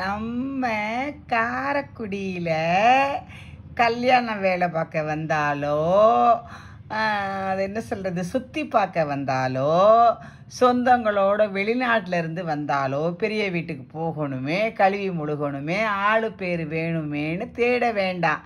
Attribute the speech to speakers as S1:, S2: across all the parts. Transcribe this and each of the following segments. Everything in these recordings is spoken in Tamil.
S1: நம்ம காரக்குடியில் கல்யாணம் வேலை பார்க்க வந்தாலோ அது என்ன சொல்கிறது சுற்றி பார்க்க வந்தாலோ சொந்தங்களோட வெளிநாட்டில் இருந்து வந்தாலோ பெரிய வீட்டுக்கு போகணுமே கழுவி முழுகணுமே ஆளு பேர் வேணுமேன்னு தேட வேண்டாம்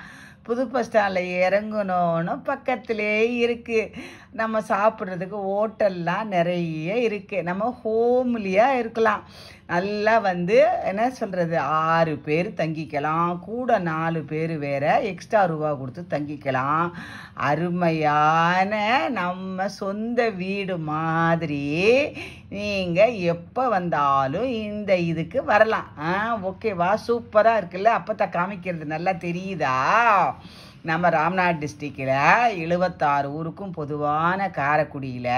S1: புது பஸ் ஸ்டாண்டில் இறங்கணும்னு பக்கத்திலே இருக்குது நம்ம சாப்பிட்றதுக்கு ஹோட்டல்லாம் நிறைய இருக்குது நம்ம ஹோம்லியாக இருக்கலாம் நல்லா வந்து என்ன சொல்கிறது ஆறு பேர் தங்கிக்கலாம் கூட நாலு பேர் வேறு எக்ஸ்ட்ரா ரூபா கொடுத்து தங்கிக்கலாம் அருமையான நம்ம சொந்த வீடு மாதிரி நீங்கள் எப்போ வந்தாலும் இந்த இதுக்கு வரலாம் ஓகேவா சூப்பராக இருக்குல்ல அப்போ தான் காமிக்கிறது நல்லா தெரியுதா நம்ம ராம்நாத் டிஸ்ட்ரிக்டில் எழுபத்தாறு ஊருக்கும் பொதுவான காரைக்குடியில்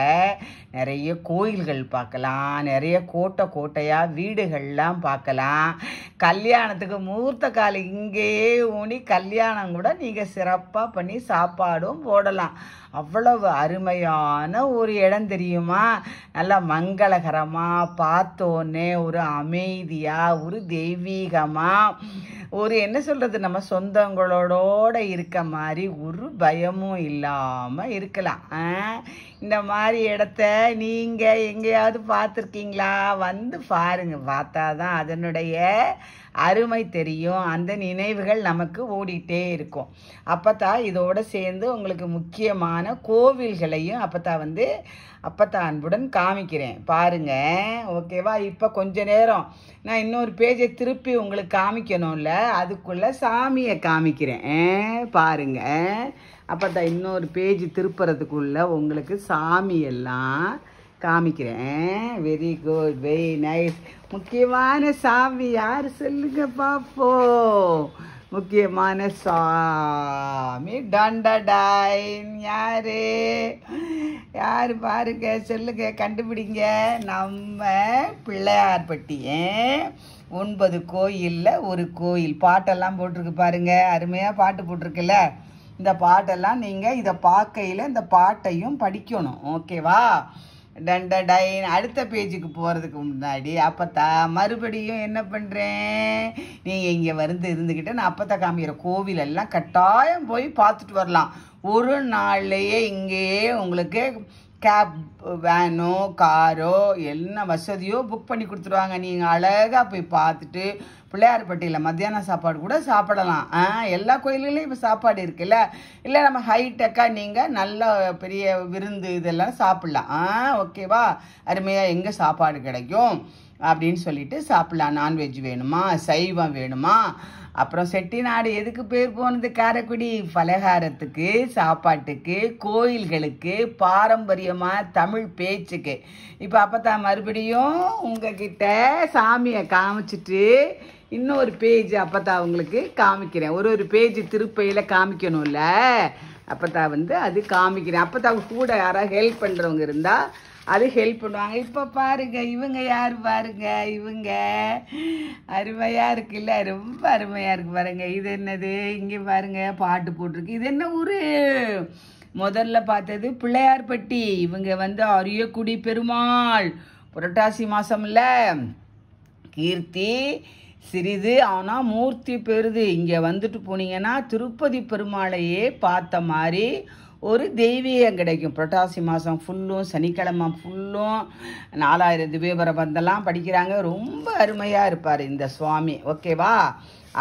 S1: நிறைய கோயில்கள் பார்க்கலாம் நிறைய கோட்டை கோட்டையாக வீடுகள்லாம் பார்க்கலாம் கல்யாணத்துக்கு முகூர்த்த கால் இங்கேயே ஊனி கல்யாணம் கூட நீங்கள் சிறப்பாக பண்ணி சாப்பாடும் போடலாம் அவ்வளவு அருமையான ஒரு இடம் தெரியுமா நல்லா மங்களகரமாக பார்த்தோன்னே ஒரு அமைதியாக ஒரு தெய்வீகமாக ஒரு என்ன சொல்கிறது நம்ம சொந்தங்களோட இருக்க இருக்க மாதிரி ஒரு பயமும் இல்லாமல் இருக்கலாம் இந்த மாதிரி இடத்த நீங்கள் எங்கேயாவது பார்த்துருக்கீங்களா வந்து பாருங்கள் பார்த்தா தான் அதனுடைய அருமை தெரியும் அந்த நினைவுகள் நமக்கு ஓடிக்கிட்டே இருக்கும் அப்பத்தா இதோடு சேர்ந்து உங்களுக்கு முக்கியமான கோவில்களையும் அப்பத்தா வந்து அப்பத்தா அன்புடன் காமிக்கிறேன் பாருங்கள் ஓகேவா இப்போ கொஞ்ச நேரம் நான் இன்னொரு பேஜை திருப்பி உங்களுக்கு காமிக்கணும்ல அதுக்குள்ளே சாமியை காமிக்கிறேன் பாருங்கள் அப்போ இன்னொரு பேஜ் திருப்புறதுக்குள்ளே உங்களுக்கு சாமியெல்லாம் காமிக்கிறேன் வெரி குட் வெரி நைஸ் முக்கியமான சாமி யார் சொல்லுங்க பார்ப்போம் முக்கியமான சாமி டண்டடாயின் யாரு யார் பாருங்க சொல்லுங்க கண்டுபிடிங்க நம்ம பிள்ளையார் பட்டியே ஒன்பது கோயிலில் ஒரு கோயில் பாட்டெல்லாம் போட்டிருக்கு பாருங்க அருமையாக பாட்டு போட்டிருக்குல்ல இந்த பாட்டெல்லாம் நீங்கள் இதை பார்க்கையில் இந்த பாட்டையும் படிக்கணும் ஓகேவா டண்ட டைன் அடுத்த பேஜுக்கு போகிறதுக்கு முன்னாடி அப்பத்தா மறுபடியும் என்ன பண்ணுறேன் நீங்கள் இங்கே வந்து இருந்துக்கிட்டு நான் அப்பத்தா காமிக்கிற கோவிலெல்லாம் கட்டாயம் போய் பார்த்துட்டு வரலாம் ஒரு நாள்லையே இங்கேயே உங்களுக்கு கேப் வேனோ காரோ என்ன வசதியோ புக் பண்ணி கொடுத்துருவாங்க நீங்கள் அழகாக போய் பார்த்துட்டு பிள்ளையார்பட்டியில் மத்தியான சாப்பாடு கூட சாப்பிடலாம் ஆ எல்லா கோயில்களையும் இப்போ சாப்பாடு இருக்குல்ல இல்லை நம்ம ஹைடெக்காக நீங்கள் நல்ல பெரிய விருந்து இதெல்லாம் சாப்பிட்லாம் ஆ ஓகேவா அருமையாக எங்கே சாப்பாடு கிடைக்கும் அப்படின்னு சொல்லிட்டு சாப்பிட்லாம் நான்வெஜ் வேணுமா சைவம் வேணுமா அப்புறம் செட்டிநாடு எதுக்கு பேர் போனது காரைக்குடி பலகாரத்துக்கு சாப்பாட்டுக்கு கோயில்களுக்கு பாரம்பரியமாக தமிழ் பேச்சுக்கு இப்போ அப்போ தான் மறுபடியும் உங்ககிட்ட சாமியை காமிச்சிட்டு இன்னொரு பேஜ் அப்போ தான் அவங்களுக்கு காமிக்கிறேன் ஒரு ஒரு பேஜ் திருப்பையில் காமிக்கணும்ல அப்போ தான் வந்து அது காமிக்கிறேன் அப்போ தான் கூட யாராவது ஹெல்ப் பண்ணுறவங்க இருந்தால் அது ஹெல்ப் பண்ணுவாங்க இப்போ பாருங்க இவங்க யார் பாருங்க இவங்க அருமையாக இருக்குல்ல ரொம்ப அருமையாக இருக்குது பாருங்க இது என்னது இங்கே பாருங்க பாட்டு போட்டிருக்கு இது என்ன ஊர் முதல்ல பார்த்தது பிள்ளையார்பட்டி இவங்க வந்து அரியக்குடி பெருமாள் புரட்டாசி மாதம்ல கீர்த்தி சிறிது ஆனால் மூர்த்தி பெருது இங்கே வந்துட்டு போனீங்கன்னா திருப்பதி பெருமாளையே பார்த்த மாதிரி ஒரு தெய்வீகம் கிடைக்கும் புரட்டாசி மாதம் ஃபுல்லும் சனிக்கிழமை ஃபுல்லும் நாலாயிரம் திவ்யபரபந்தெல்லாம் படிக்கிறாங்க ரொம்ப அருமையாக இருப்பார் இந்த சுவாமி ஓகேவா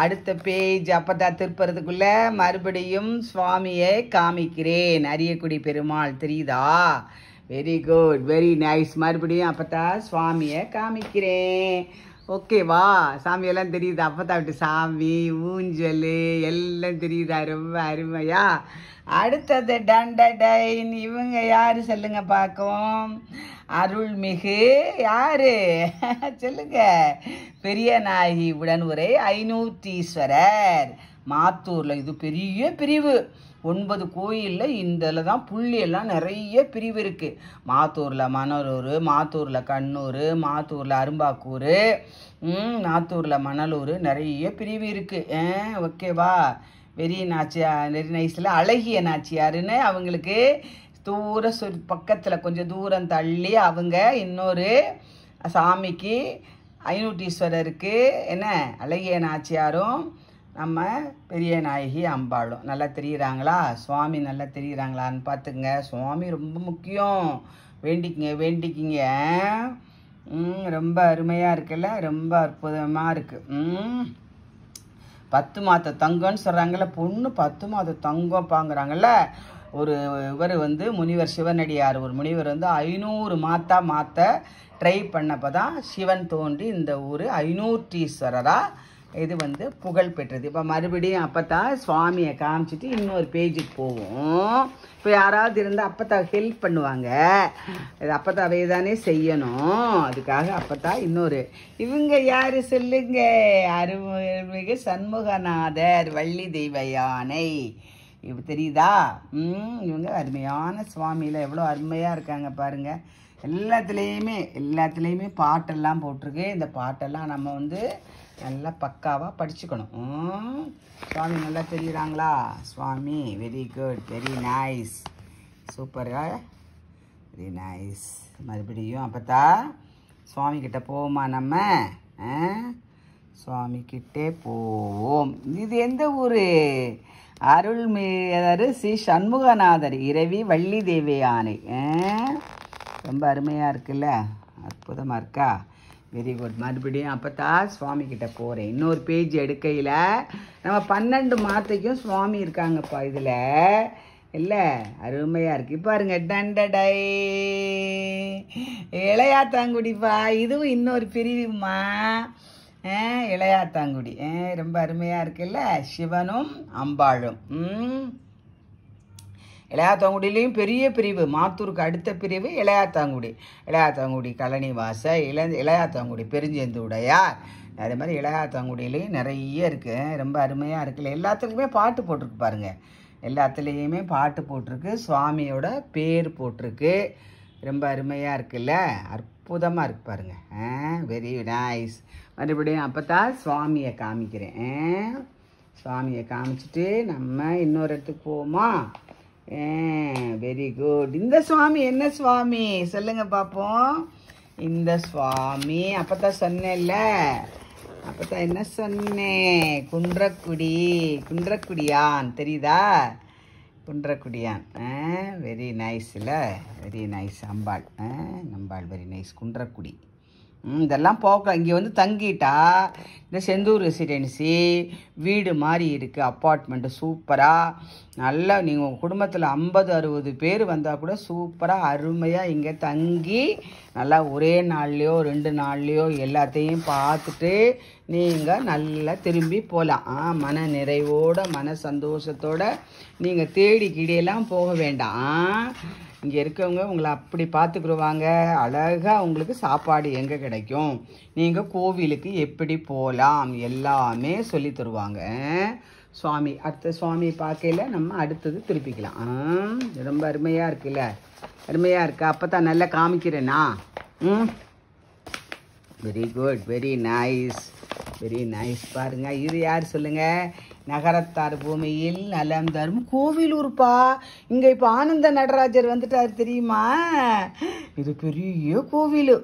S1: அடுத்த பேஜ் தான் திருப்புறதுக்குள்ளே மறுபடியும் சுவாமியை காமிக்கிறேன் அரியக்குடி பெருமாள் தெரியுதா வெரி குட் வெரி நைஸ் மறுபடியும் தான் சுவாமியை காமிக்கிறேன் ஓகேவா சாமியெல்லாம் தெரியுது அப்பத்தா விட்டு சாமி ஊஞ்சல் எல்லாம் தெரியுதா ரொம்ப அருமையா அடுத்தது டண்டடைன் இவங்க யார் சொல்லுங்க பார்க்கும் அருள்மிகு யாரு சொல்லுங்க பெரிய நாயகி உடன் ஒரே ஐநூற்றீஸ்வரர் மாத்தூரில் இது பெரிய பிரிவு ஒன்பது கோயிலில் இந்த தான் புள்ளியெல்லாம் நிறைய பிரிவு இருக்குது மாத்தூரில் மணலூர் மாத்தூரில் கண்ணூர் மாத்தூரில் அரும்பாக்கூர் மாத்தூரில் மணலூர் நிறைய பிரிவு இருக்குது ஓகேவா வெறிய நாச்சியா வெறி நைஸில் அழகிய நாச்சியாருன்னு அவங்களுக்கு தூர சொ பக்கத்தில் கொஞ்சம் தூரம் தள்ளி அவங்க இன்னொரு சாமிக்கு ஐநூற்றீஸ்வரருக்கு என்ன அழகிய நாச்சியாரும் நம்ம பெரிய நாயகி அம்பாளும் நல்லா தெரியுறாங்களா சுவாமி நல்லா தெரியுறாங்களான்னு பார்த்துங்க சுவாமி ரொம்ப முக்கியம் வேண்டிக்கிங்க வேண்டிக்குங்க ரொம்ப அருமையாக இருக்குல்ல ரொம்ப அற்புதமாக இருக்குது பத்து மாத தங்கம்னு சொல்கிறாங்கல்ல பொண்ணு பத்து மாத தங்கம் பாங்குறாங்கல்ல ஒரு இவர் வந்து முனிவர் சிவனடியார் ஒரு முனிவர் வந்து ஐநூறு மாத்தா மாற்ற ட்ரை பண்ணப்போ தான் சிவன் தோன்றி இந்த ஊர் ஐநூற்றீஸ்வரராக இது வந்து புகழ் பெற்றது இப்போ மறுபடியும் அப்பத்தா சுவாமியை காமிச்சிட்டு இன்னொரு பேஜுக்கு போவோம் இப்போ யாராவது இருந்தால் அப்பத்தா ஹெல்ப் பண்ணுவாங்க இது அப்பத்தாவே தானே செய்யணும் அதுக்காக அப்பத்தா இன்னொரு இவங்க யார் சொல்லுங்க அருமிகு சண்முகநாதர் வள்ளி தெய்வ யானை இது தெரியுதா இவங்க அருமையான சுவாமியில் எவ்வளோ அருமையாக இருக்காங்க பாருங்கள் எல்லாத்துலேயுமே எல்லாத்துலேயுமே பாட்டெல்லாம் போட்டிருக்கு இந்த பாட்டெல்லாம் நம்ம வந்து நல்லா பக்காவாக படிச்சுக்கணும் சுவாமி நல்லா தெரியுறாங்களா சுவாமி வெரி குட் வெரி நைஸ் சூப்பரா வெரி நைஸ் மறுபடியும் அப்பத்தா சுவாமிக்கிட்ட போவோமா நம்ம சுவாமிக்கிட்டே போவோம் இது எந்த ஊர் அருள்மிகு ஸ்ரீ சண்முகநாதர் இரவி வள்ளி தேவி யானை ரொம்ப அருமையாக இருக்குல்ல அற்புதமாக இருக்கா வெரி குட் மறுபடியும் அப்போ தான் சுவாமி கிட்ட போகிறேன் இன்னொரு பேஜ் எடுக்கையில் நம்ம பன்னெண்டு மாத்தைக்கும் சுவாமி இருக்காங்கப்பா இதில் இல்லை அருமையாக இருக்குது பாருங்க டண்டடை இளையாத்தாங்குடிப்பா இதுவும் இன்னொரு பிரிவுமா இளையாத்தாங்குடி ரொம்ப அருமையாக இருக்குல்ல சிவனும் அம்பாளும் இளையாத்தாங்குடியிலையும் பெரிய பிரிவு மாத்தூருக்கு அடுத்த பிரிவு இளையாத்தாங்குடி இளையாத்தாங்குடி கழனி வாச இள இளையாத்தாங்குடி பெருஞ்சேந்து உடையார் அதே மாதிரி இளையாத்தாங்குடியிலையும் நிறைய இருக்குது ரொம்ப அருமையாக இருக்குல்ல எல்லாத்துக்குமே பாட்டு போட்டிருக்கு பாருங்கள் எல்லாத்துலேயுமே பாட்டு போட்டிருக்கு சுவாமியோட பேர் போட்டிருக்கு ரொம்ப அருமையாக இருக்குல்ல அற்புதமாக இருக்கு பாருங்கள் வெரி நைஸ் மறுபடியும் அப்போ தான் சுவாமியை காமிக்கிறேன் சுவாமியை காமிச்சிட்டு நம்ம இன்னொரு இடத்துக்கு போவோமா வெரி குட் இந்த சுவாமி என்ன சுவாமி சொல்லுங்க பார்ப்போம் இந்த சுவாமி அப்பதான் சொன்னேன்ல அப்பதான் என்ன சொன்னேன் குன்றக்குடி குன்றக்குடியான் தெரியுதா குன்றக்குடியான் வெரி நைஸ் இல்லை வெரி நைஸ் அம்பாள் நம்பாள் வெரி நைஸ் குன்றக்குடி இதெல்லாம் போக இங்கே வந்து தங்கிட்டா இந்த செந்தூர் ரெசிடென்சி வீடு மாதிரி இருக்குது அப்பார்ட்மெண்ட்டு சூப்பராக நல்லா நீங்கள் உங்கள் குடும்பத்தில் ஐம்பது அறுபது பேர் வந்தால் கூட சூப்பராக அருமையாக இங்கே தங்கி நல்லா ஒரே நாள்லேயோ ரெண்டு நாள்லேயோ எல்லாத்தையும் பார்த்துட்டு நீங்கள் நல்லா திரும்பி போகலாம் ஆ மன நிறைவோடு மன சந்தோஷத்தோட நீங்கள் தேடி போக வேண்டாம் இங்கே இருக்கவங்க உங்களை அப்படி பார்த்துக்குருவாங்க அழகாக உங்களுக்கு சாப்பாடு எங்கே கிடைக்கும் நீங்கள் கோவிலுக்கு எப்படி போகலாம் எல்லாமே சொல்லி தருவாங்க சுவாமி அடுத்த சுவாமி பார்க்கையில் நம்ம அடுத்தது திருப்பிக்கலாம் ரொம்ப அருமையாக இருக்குல்ல அருமையாக இருக்கா அப்போ தான் நல்லா காமிக்கிறேனா ம் very good very nice very nice பாருங்கள் இது யார் சொல்லுங்கள் நகரத்தார் பூமியில் நலம் தரும் கோவிலூர்ப்பா இங்கே இப்போ ஆனந்த நடராஜர் வந்துட்டார் தெரியுமா இது பெரிய கோவில்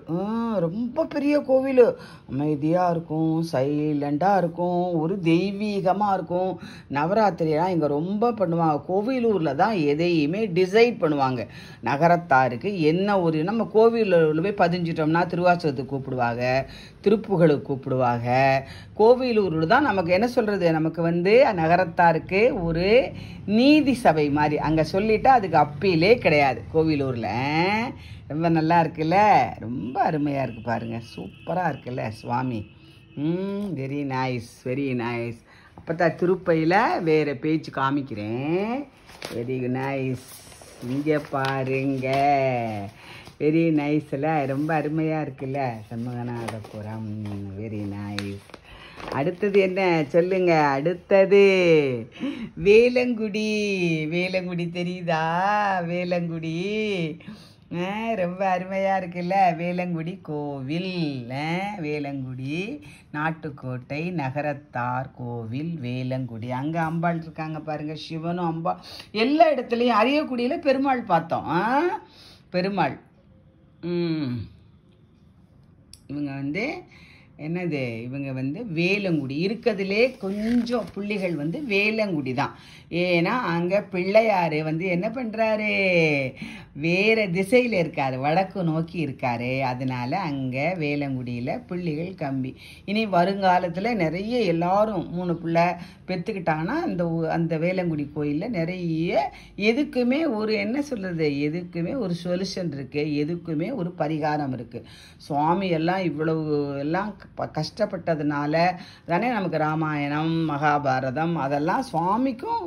S1: ரொம்ப பெரிய கோவில் அமைதியாக இருக்கும் சைலண்டாக இருக்கும் ஒரு தெய்வீகமாக இருக்கும் நவராத்திரியெல்லாம் இங்கே ரொம்ப பண்ணுவாங்க கோவிலூரில் தான் எதையுமே டிசைட் பண்ணுவாங்க நகரத்தாருக்கு என்ன ஒரு நம்ம கோவிலூரில் போய் பதிஞ்சிட்டோம்னா திருவாசகத்துக்கு கூப்பிடுவாங்க திருப்புகளுக்கு கூப்பிடுவாங்க கோவிலூரில் தான் நமக்கு என்ன சொல்கிறது நமக்கு வந்து வந்து நகரத்தாருக்கு ஒரு நீதி சபை மாதிரி அங்கே சொல்லிட்டா அதுக்கு அப்பீலே கிடையாது கோவிலூரில் ரொம்ப நல்லா இருக்குல்ல ரொம்ப அருமையாக இருக்குது பாருங்கள் சூப்பராக இருக்குல்ல சுவாமி வெரி நைஸ் வெரி நைஸ் அப்போ தான் திருப்பையில் வேறு பேச்சு காமிக்கிறேன் வெரி நைஸ் இங்கே பாருங்க வெரி நைஸில் ரொம்ப அருமையாக இருக்குல்ல சண்முகநாதபுரம் வெரி நைஸ் அடுத்தது என்ன சொல்லுங்க அடுத்தது வேலங்குடி வேலங்குடி தெரியுதா வேலங்குடி ரொம்ப அருமையாக இருக்குல்ல வேலங்குடி கோவில் வேலங்குடி நாட்டுக்கோட்டை நகரத்தார் கோவில் வேலங்குடி அங்கே அம்பாள் இருக்காங்க பாருங்க சிவனும் அம்பாள் எல்லா இடத்துலையும் அரியக்குடியில் பெருமாள் பார்த்தோம் பெருமாள் இவங்க வந்து என்னது இவங்க வந்து வேலங்குடி இருக்கிறதுலே கொஞ்சம் புள்ளிகள் வந்து வேலங்குடி தான் ஏன்னா அங்கே பிள்ளையார் வந்து என்ன பண்ணுறாரு வேறு திசையில் இருக்கார் வடக்கு நோக்கி இருக்கார் அதனால் அங்கே வேலங்குடியில் பிள்ளைகள் கம்பி இனி வருங்காலத்தில் நிறைய எல்லாரும் மூணு பிள்ளை பெற்றுக்கிட்டாங்கன்னா அந்த அந்த வேலங்குடி கோயிலில் நிறைய எதுக்குமே ஒரு என்ன சொல்கிறது எதுக்குமே ஒரு சொல்யூஷன் இருக்குது எதுக்குமே ஒரு பரிகாரம் இருக்குது சுவாமி எல்லாம் இவ்வளவு எல்லாம் கஷ்டப்பட்டதுனால தானே நமக்கு ராமாயணம் மகாபாரதம் அதெல்லாம் சுவாமிக்கும்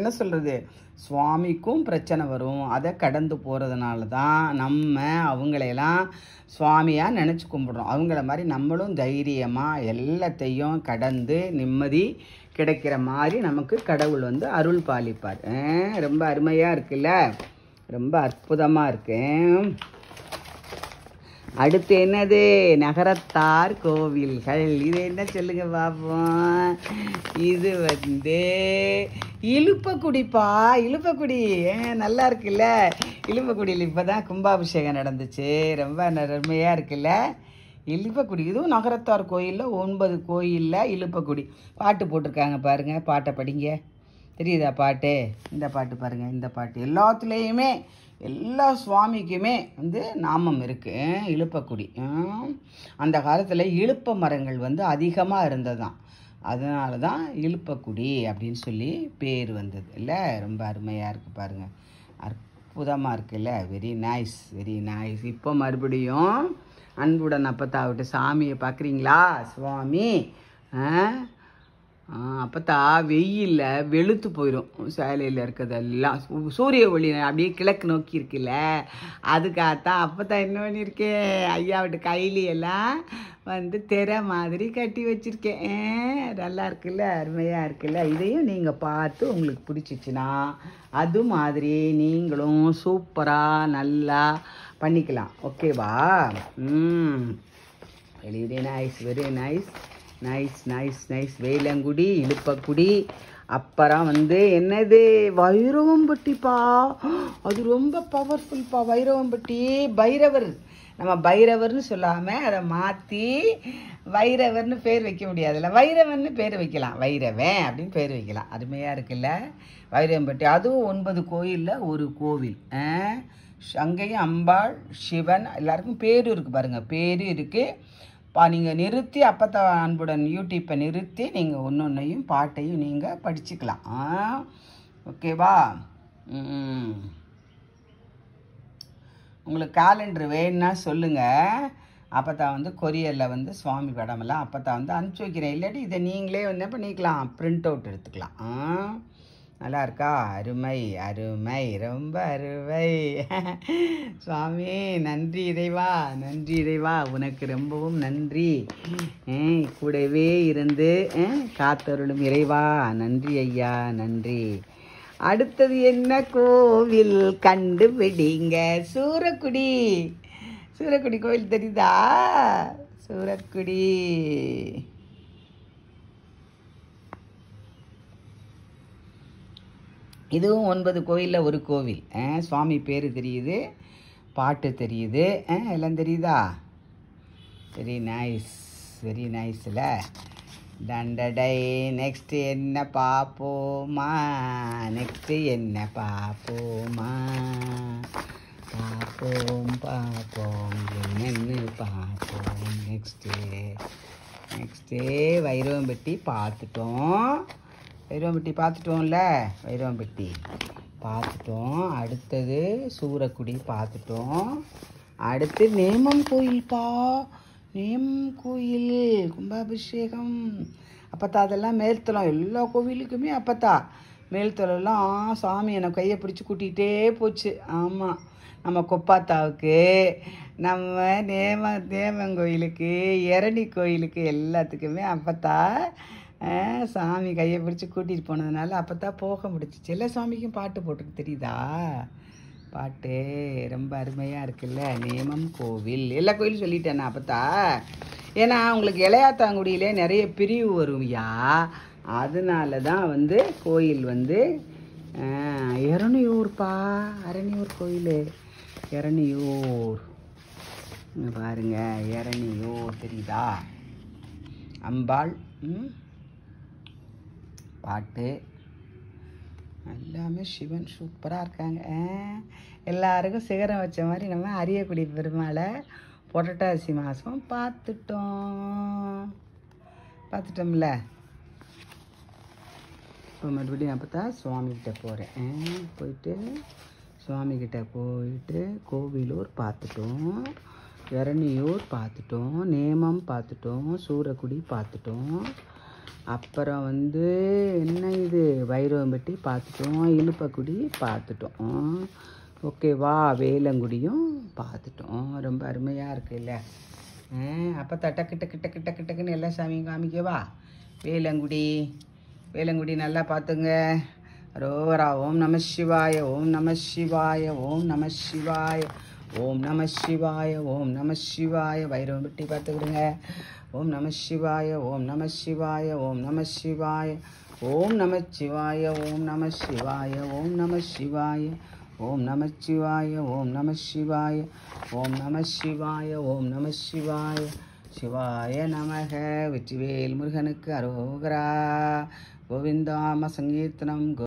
S1: என்ன சொல்கிறது சுவாமிக்கும் பிரச்சனை வரும் அதை கடந்து போகிறதுனால தான் நம்ம அவங்களையெல்லாம் சுவாமியாக நினச்சி கும்பிட்றோம் அவங்கள மாதிரி நம்மளும் தைரியமாக எல்லாத்தையும் கடந்து நிம்மதி கிடைக்கிற மாதிரி நமக்கு கடவுள் வந்து அருள் பாலிப்பார் ரொம்ப அருமையாக இருக்குல்ல ரொம்ப அற்புதமாக இருக்குது அடுத்து என்னது நகரத்தார் கோவில்கள் இது என்ன சொல்லுங்க பாப்போம் இது வந்து இழுப்பக்குடிப்பா இழுப்பக்குடி நல்லா இருக்குல்ல இழுப்பக்குடியில் இப்போ தான் கும்பாபிஷேகம் நடந்துச்சு ரொம்ப அருமையாக இருக்குல்ல இழுப்பக்குடி இதுவும் நகரத்தார் கோயிலில் ஒன்பது கோயிலில் இழுப்பக்குடி பாட்டு போட்டிருக்காங்க பாருங்கள் பாட்டை படிங்க தெரியுதா பாட்டு இந்த பாட்டு பாருங்கள் இந்த பாட்டு எல்லாத்துலேயுமே எல்லா சுவாமிக்குமே வந்து நாமம் இருக்குது இழுப்பக்குடி அந்த காலத்தில் இழுப்ப மரங்கள் வந்து அதிகமாக இருந்ததுதான் அதனால தான் இழுப்பக்குடி அப்படின்னு சொல்லி பேர் வந்தது இல்லை ரொம்ப அருமையாக இருக்குது பாருங்கள் அற்புதமாக இருக்குல்ல வெரி நைஸ் வெரி நைஸ் இப்போ மறுபடியும் அன்புடன் அப்பத்தாவிட்டு சாமியை பார்க்குறீங்களா சுவாமி ஆ அப்போத்தா வெயிலில் வெளுத்து போயிடும் சேலையில் இருக்கிறதெல்லாம் சூரிய ஒளி அப்படியே கிழக்கு நோக்கி இருக்குல்ல அப்போ தான் என்ன பண்ணியிருக்கேன் ஐயாவிட்ட கைலியெல்லாம் வந்து திரை மாதிரி கட்டி வச்சுருக்கேன் நல்லா இருக்குல்ல அருமையாக இருக்குல்ல இதையும் நீங்கள் பார்த்து உங்களுக்கு பிடிச்சிச்சின்னா அது மாதிரி நீங்களும் சூப்பராக நல்லா பண்ணிக்கலாம் ஓகேவா ம் very nice very nice nice nice nice Velangudi Iluppakudi அப்புறம் வந்து என்னது வைரவம்பட்டிப்பா அது ரொம்ப பவர்ஃபுல்ப்பா வைரவம்பட்டி பைரவர் நம்ம பைரவர்னு சொல்லாமல் அதை மாற்றி வைரவர்னு பேர் வைக்க முடியாதுல்ல வைரவன்னு பேர் வைக்கலாம் வைரவன் அப்படின்னு பேர் வைக்கலாம் அருமையாக இருக்குல்ல வைரவம்பட்டி அதுவும் ஒன்பது கோயிலில் ஒரு கோவில் அங்கேயும் அம்பாள் சிவன் எல்லாருக்கும் பேரும் இருக்குது பாருங்கள் பேரும் இருக்குது பா நீங்கள் நிறுத்தி அப்பத்த அன்புடன் யூடியூப்பை நிறுத்தி நீங்கள் ஒன்று ஒன்றையும் பாட்டையும் நீங்கள் படிச்சுக்கலாம் ஓகேவா உங்களுக்கு கேலண்டர் வேணும்னா சொல்லுங்கள் அப்போ தான் வந்து கொரியரில் வந்து சுவாமி படமெல்லாம் அப்போ தான் வந்து அனுப்பிச்சி வைக்கிறேன் இல்லாட்டி இதை நீங்களே வந்து பண்ணிக்கலாம் ப்ரிண்ட் அவுட் எடுத்துக்கலாம் நல்லா இருக்கா அருமை அருமை ரொம்ப அருமை சுவாமி நன்றி இறைவா நன்றி இறைவா உனக்கு ரொம்பவும் நன்றி கூடவே இருந்து காத்தருளும் இறைவா நன்றி ஐயா நன்றி அடுத்தது என்ன கோவில் கண்டுபிடிங்க சூரக்குடி சூரக்குடி கோவில் தெரியுதா சூரக்குடி இதுவும் ஒன்பது கோயிலில் ஒரு கோவில் சுவாமி பேர் தெரியுது பாட்டு தெரியுது எல்லாம் தெரியுதா வெரி நைஸ் வெரி நைஸில் டண்டடை நெக்ஸ்ட்டு என்ன பார்ப்போமா நெக்ஸ்ட்டு என்ன பார்ப்போமா பார்ப்போம் பார்ப்போம் என்னென்னு பார்ப்போம் நெக்ஸ்ட்டு நெக்ஸ்ட்டு வைரவம்பட்டி பார்த்துட்டோம் வைரவம்பட்டி பார்த்துட்டோம்ல வைரவம்பட்டி பார்த்துட்டோம் அடுத்தது சூரக்குடி பார்த்துட்டோம் அடுத்து நேமம் கோயில்ப்பா நேம் கோயில் கும்பாபிஷேகம் அப்பத்தா அதெல்லாம் மேல்த்தலம் எல்லா கோவிலுக்குமே அப்பத்தா மேல்தொழலாம் சாமி எனக்கு கையை பிடிச்சி கூட்டிகிட்டே போச்சு ஆமாம் நம்ம கொப்பாத்தாவுக்கு நம்ம நேம தேவன் கோயிலுக்கு இரணி கோயிலுக்கு எல்லாத்துக்குமே அப்பத்தா சாமி கையை பிடிச்சி கூட்டிகிட்டு போனதுனால அப்போ தான் போக முடிச்சு செல்ல சாமிக்கும் பாட்டு போட்டுக்கு தெரியுதா பாட்டு ரொம்ப அருமையாக இருக்குல்ல நேமம் கோவில் எல்லா கோயிலும் சொல்லிட்டேன் நான் அப்போ ஏன்னா உங்களுக்கு இளையாத்தாங்குடியிலே நிறைய பிரிவு வரும் யா அதனால தான் வந்து கோயில் வந்து இரணியூர்ப்பா அரணியூர் கோயில் இரணியூர் பாருங்க இரணியூர் தெரியுதா அம்பாள் ம் பாட்டு எல்லாமே சிவன் சூப்பராக இருக்காங்க எல்லாருக்கும் சிகரம் வச்ச மாதிரி நம்ம அரியக்குடி பெருமாளை புரட்டாசி மாதம் பார்த்துட்டோம் பார்த்துட்டோம்ல இப்போ மறுபடியும் நான் பார்த்தா சுவாமிகிட்ட போகிறேன் போயிட்டு சுவாமிகிட்ட போயிட்டு கோவிலூர் பார்த்துட்டோம் இரணியூர் பார்த்துட்டோம் நேமம் பார்த்துட்டோம் சூரக்குடி பார்த்துட்டோம் அப்புறம் வந்து என்ன இது வைரவம்பட்டி பார்த்துட்டோம் இழுப்பக்குடி பார்த்துட்டோம் ஓகேவா வேலங்குடியும் பார்த்துட்டோம் ரொம்ப அருமையாக இருக்குல்ல அப்போ தட்டக்கு கிட்ட கிட்ட கிட்ட கிட்டக்குன்னு எல்லா சாமியும் காமிக்கவா வேலங்குடி வேலங்குடி நல்லா பார்த்துங்க ரோரா ஓம் நம சிவாய ஓம் நம சிவாய ஓம் நம சிவாய ஓம் நம சிவாய ஓம் நம சிவாய வைரவம்பட்டி பார்த்துக்கிடுங்க ஓம் நம சிவாய ஓம் நம சிவாய ஓம் நம சிவாய ஓம் நம சிவாய ஓம் நம சிவாய ஓம் நம சிவாய ஓம் நம சிவாய ஓம் நம சிவாய ஓம் நம சிவாய ஓம் நம சிவாய சிவாய நமக வெற்றிவேல் முருகனுக்கு அரோகரா கோவிந்தாம சங்கீர்த்தனம்